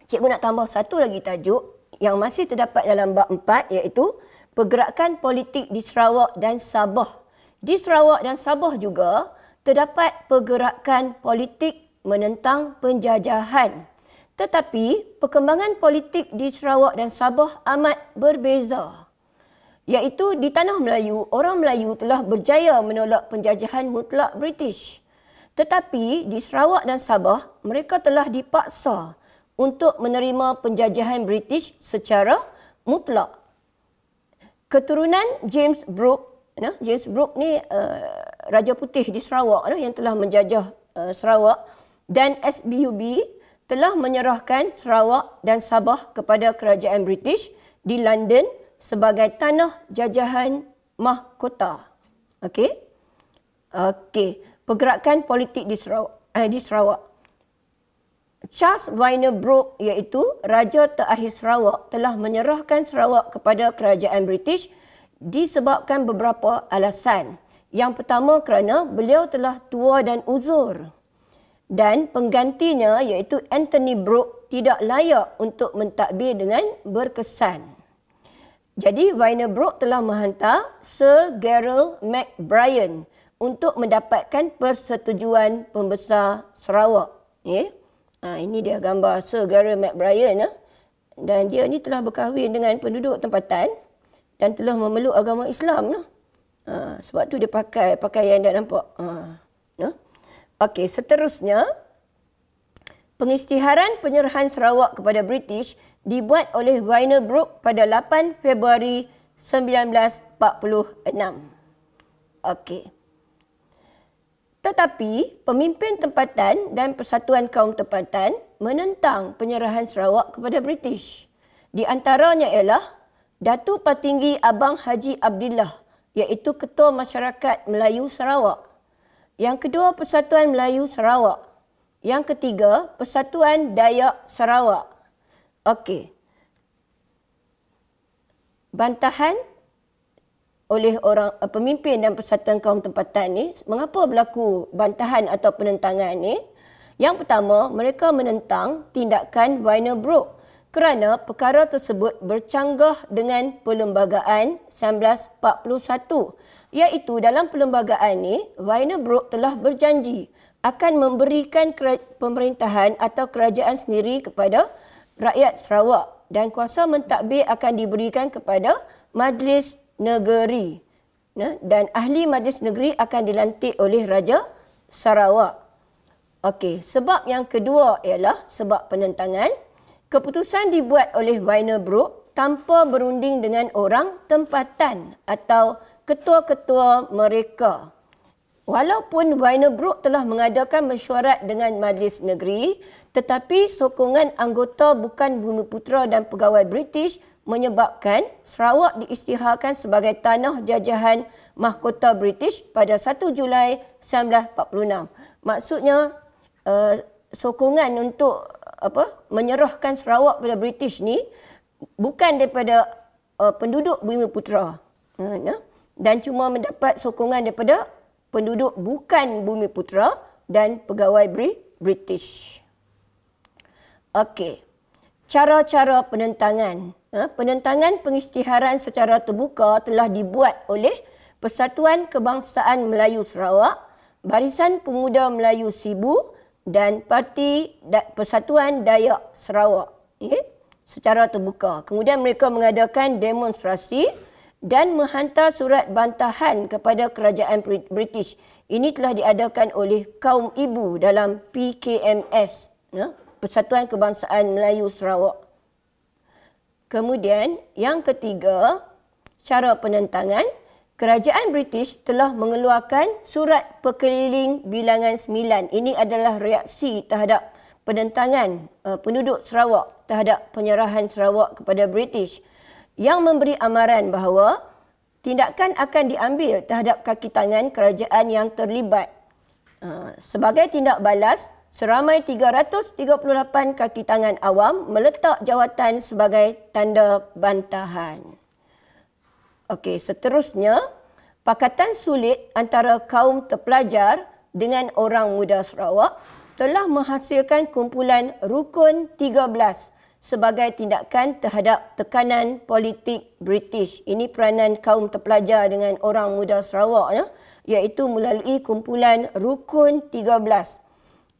Cikgu nak tambah satu lagi tajuk yang masih terdapat dalam bab 4 iaitu pergerakan politik di Sarawak dan Sabah. Di Sarawak dan Sabah juga terdapat pergerakan politik menentang penjajahan. Tetapi perkembangan politik di Sarawak dan Sabah amat berbeza iaitu di tanah Melayu, orang Melayu telah berjaya menolak penjajahan mutlak British. Tetapi di Sarawak dan Sabah, mereka telah dipaksa untuk menerima penjajahan British secara mutlak. Keturunan James Brooke, nah James Brooke ni uh, raja putih di Sarawak nah, yang telah menjajah uh, Sarawak dan SBUB telah menyerahkan Sarawak dan Sabah kepada kerajaan British di London sebagai tanah jajahan mahkota. Okey. Okey, pergerakan politik di Sarawak, eh, di Sarawak. Charles Viner Brook iaitu raja terakhir Sarawak telah menyerahkan Sarawak kepada kerajaan British disebabkan beberapa alasan. Yang pertama kerana beliau telah tua dan uzur. Dan penggantinya iaitu Anthony Brooke, tidak layak untuk mentadbir dengan berkesan. Jadi Warner Bros telah menghantar Sir Gerald McBrien untuk mendapatkan persetujuan pembesar Sarawak. Ya. Yeah. Ha, ini dia gambar Sir Gerald McBrien ya. Dan dia ni telah berkahwin dengan penduduk tempatan dan telah memeluk agama Islam lah. Ha, sebab tu dia pakai pakaian yang dia nampak. Ha, no? Okey, seterusnya pengisytiharan penyerahan Sarawak kepada British dibuat oleh Rainer Brook pada 8 Februari 1946. Okey. Tetapi pemimpin tempatan dan persatuan kaum tempatan menentang penyerahan Sarawak kepada British. Di antaranya ialah Datu Patinggi Abang Haji Abdullah iaitu Ketua Masyarakat Melayu Sarawak. Yang kedua Persatuan Melayu Sarawak. Yang ketiga Persatuan Dayak Sarawak. Okey. Bantahan oleh orang eh, pemimpin dan persatuan kaum tempatan ni, mengapa berlaku bantahan atau penentangan ni? Yang pertama, mereka menentang tindakan Weiner Brook kerana perkara tersebut bercanggah dengan perlembagaan 1941. Iaitu dalam perlembagaan ini, Weiner Brook telah berjanji akan memberikan pemerintahan atau kerajaan sendiri kepada rakyat Sarawak dan kuasa mentadbir akan diberikan kepada majlis negeri. Ya, dan ahli majlis negeri akan dilantik oleh Raja Sarawak. Okey, sebab yang kedua ialah sebab penentangan. Keputusan dibuat oleh Wiener Brook tanpa berunding dengan orang tempatan atau ketua-ketua mereka. Walaupun Warner Group telah mengadakan mesyuarat dengan Majlis Negeri, tetapi sokongan anggota bukan bumi putera dan pegawai British menyebabkan Sarawak diistiharkan sebagai tanah jajahan mahkota British pada 1 Julai 1946. Maksudnya eh, sokongan untuk apa menyerahkan Sarawak kepada British ni bukan daripada eh, penduduk bumi putera. Hmm, ya. Dan cuma mendapat sokongan daripada penduduk bukan bumi putra dan pegawai British. Okey. Cara-cara penentangan. Ha, penentangan pengisytiharan secara terbuka telah dibuat oleh Persatuan Kebangsaan Melayu Sarawak, Barisan Pemuda Melayu Sibu dan Parti Persatuan Dayak Sarawak. Okay? Secara terbuka. Kemudian mereka mengadakan demonstrasi dan menghantar surat bantahan kepada kerajaan British. Ini telah diadakan oleh kaum ibu dalam PKMS, ya, Persatuan Kebangsaan Melayu Sarawak. Kemudian yang ketiga, cara penentangan, kerajaan British telah mengeluarkan surat pekeliling bilangan 9. Ini adalah reaksi terhadap penentangan eh, penduduk Sarawak terhadap penyerahan Sarawak kepada British yang memberi amaran bahawa tindakan akan diambil terhadap kaki tangan kerajaan yang terlibat. Ah, sebagai tindak balas, seramai 338 kaki tangan awam meletak jawatan sebagai tanda bantahan. Okey, seterusnya, Pakatan Sulit antara kaum terpelajar dengan orang muda Sarawak telah menghasilkan kumpulan Rukun sebagai tindakan terhadap tekanan politik British. Ini peranan kaum terpelajar dengan orang muda Sarawak ya, iaitu melalui kumpulan Rukun 13.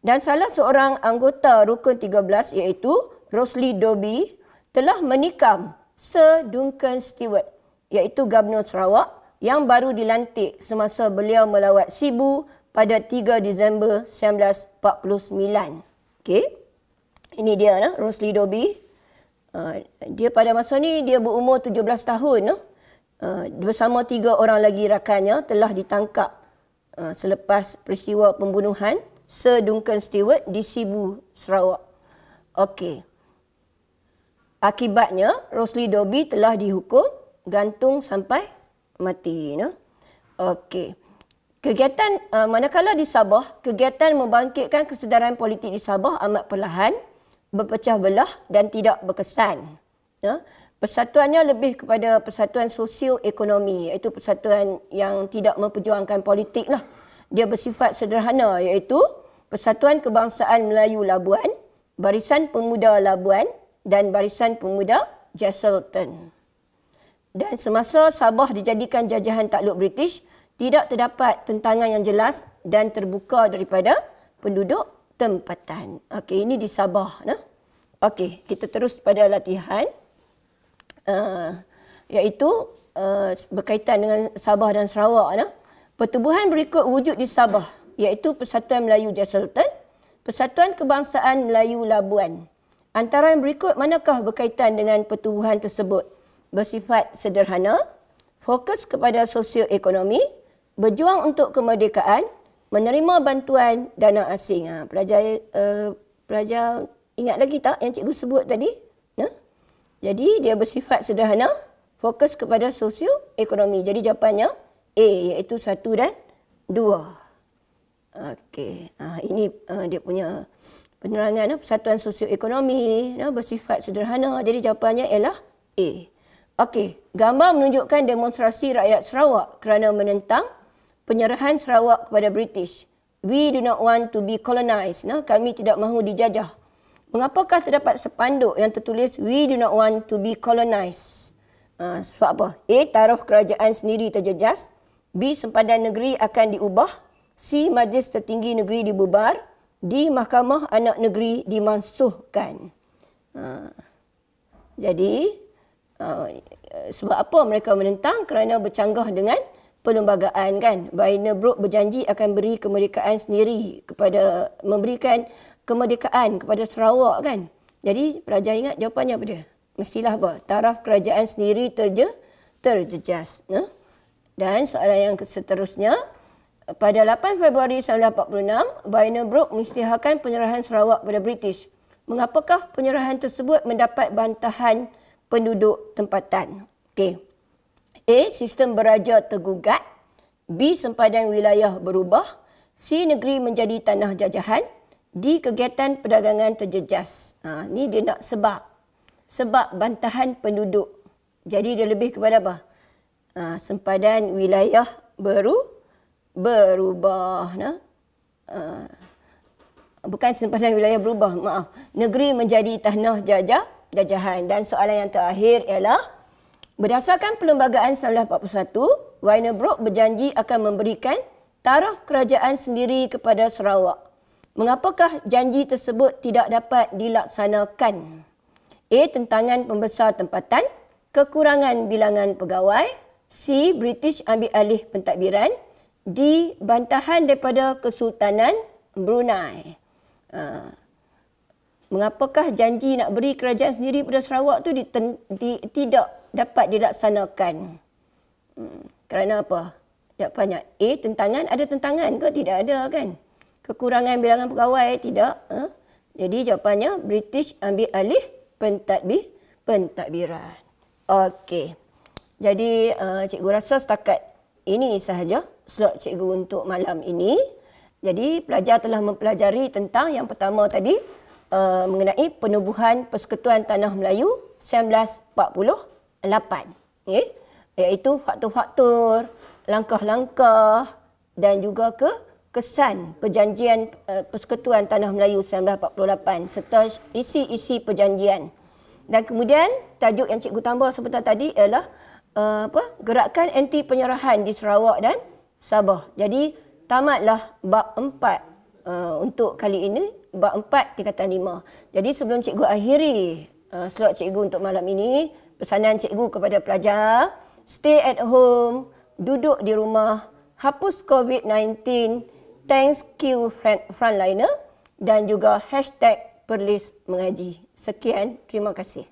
Dan salah seorang anggota Rukun 13 iaitu Rosli Dobie telah menikam Sir Duncan Stewart iaitu Gubernur Sarawak yang baru dilantik semasa beliau melawat Sibu pada 3 Disember 1949. Okey. Ini dia, nah, Rosli Dobi. Uh, ah, dia pada masa ni dia berumur 17 tahun. Nah. Uh, bersama tiga orang lagi rakannya telah ditangkap uh, selepas peristiwa pembunuhan Sir Duncan Stewart di Sibu, Sarawak. Okey. Akibatnya, Rosli Dobi telah dihukum gantung sampai mati. Nah. Okey. Kegiatan uh, manakala di Sabah, kegiatan membangkitkan kesedaran politik di Sabah amat perlahan berpecah belah dan tidak berkesan. Ya? Persatuannya lebih kepada persatuan sosioekonomi iaitu persatuan yang tidak memperjuangkan politik. Lah. Dia bersifat sederhana iaitu Persatuan Kebangsaan Melayu Labuan, Barisan Pemuda Labuan dan Barisan Pemuda Jesselton. Dan semasa Sabah dijadikan jajahan takluk British, tidak terdapat tentangan yang jelas dan terbuka daripada penduduk tempatan. Okey, ini di Sabah. Nah. Okey, kita terus pada latihan uh, iaitu uh, berkaitan dengan Sabah dan Sarawak. Nah. Pertubuhan berikut wujud di Sabah iaitu Persatuan Melayu Jasultan, Persatuan Kebangsaan Melayu Labuan. Antara yang berikut manakah berkaitan dengan pertubuhan tersebut? Bersifat sederhana, fokus kepada sosioekonomi, berjuang untuk kemerdekaan, menerima bantuan dana asing. Ha, pelajar, uh, pelajar Ingat lagi tak yang cikgu sebut tadi? Nah, Jadi dia bersifat sederhana, fokus kepada sosio ekonomi. Jadi jawapannya A iaitu satu dan dua. Okey, ah, ini ah, dia punya penerangan ah, persatuan ekonomi, nah bersifat sederhana. Jadi jawapannya ialah A. Okey, gambar menunjukkan demonstrasi rakyat Sarawak kerana menentang penyerahan Sarawak kepada British. We do not want to be colonized. Nah, kami tidak mahu dijajah. Mengapakah terdapat sepanduk yang tertulis We do not want to be colonized? Uh, sebab apa? A. Taruh kerajaan sendiri terjejas. B. Sempadan negeri akan diubah. C. Majlis tertinggi negeri dibubar. D. Mahkamah anak negeri dimansuhkan. Uh, jadi, uh, sebab apa mereka menentang? Kerana bercanggah dengan perlembagaan kan. Bainerbrook berjanji akan beri kemerdekaan sendiri kepada memberikan kemerdekaan kepada Sarawak kan. Jadi pelajar ingat jawapannya apa dia? Mestilah apa? Taraf kerajaan sendiri terje, terjejas. Ya? Dan soalan yang seterusnya, pada 8 Februari 1946, Vienna Brook mestiharkan penyerahan Sarawak kepada British. Mengapakah penyerahan tersebut mendapat bantahan penduduk tempatan? Okay. A. Sistem beraja tergugat. B. Sempadan wilayah berubah. C. Negeri menjadi tanah jajahan di kegiatan perdagangan terjejas. Ha, ni dia nak sebab. Sebab bantahan penduduk. Jadi dia lebih kepada apa? Ha, sempadan wilayah baru berubah. Nah. Ha, bukan sempadan wilayah berubah, maaf. Negeri menjadi tanah jajah, jajahan. Dan soalan yang terakhir ialah, berdasarkan Perlembagaan 1941, Weinerbrook berjanji akan memberikan taraf kerajaan sendiri kepada Sarawak. Mengapakah janji tersebut tidak dapat dilaksanakan? A. Tentangan pembesar tempatan. Kekurangan bilangan pegawai. C. British ambil alih pentadbiran. D. Bantahan daripada Kesultanan Brunei. Uh, mengapakah janji nak beri kerajaan sendiri pada Sarawak tu di, di, tidak dapat dilaksanakan? Hmm, kerana apa? banyak. A. Tentangan. Ada tentangan ke? Tidak ada kan? kekurangan bilangan pegawai tidak eh? jadi jawapannya british ambil alih pentadbir pentadbiran okey jadi uh, cikgu rasa setakat ini sahaja slot cikgu untuk malam ini jadi pelajar telah mempelajari tentang yang pertama tadi uh, mengenai penubuhan persekutuan tanah melayu 1948 okay? iaitu faktor-faktor langkah-langkah dan juga ke kesan perjanjian uh, Persekutuan Tanah Melayu 1948 serta isi-isi perjanjian. Dan kemudian tajuk yang cikgu tambah sebentar tadi ialah uh, apa? Gerakan anti penyerahan di Sarawak dan Sabah. Jadi tamatlah bab 4 uh, eh, untuk kali ini bab 4 tingkatan 5. Jadi sebelum cikgu akhiri uh, slot cikgu untuk malam ini, pesanan cikgu kepada pelajar, stay at home, duduk di rumah, hapus COVID-19 Thanks, you frontliner dan juga hashtag perlis mengaji. Sekian, terima kasih.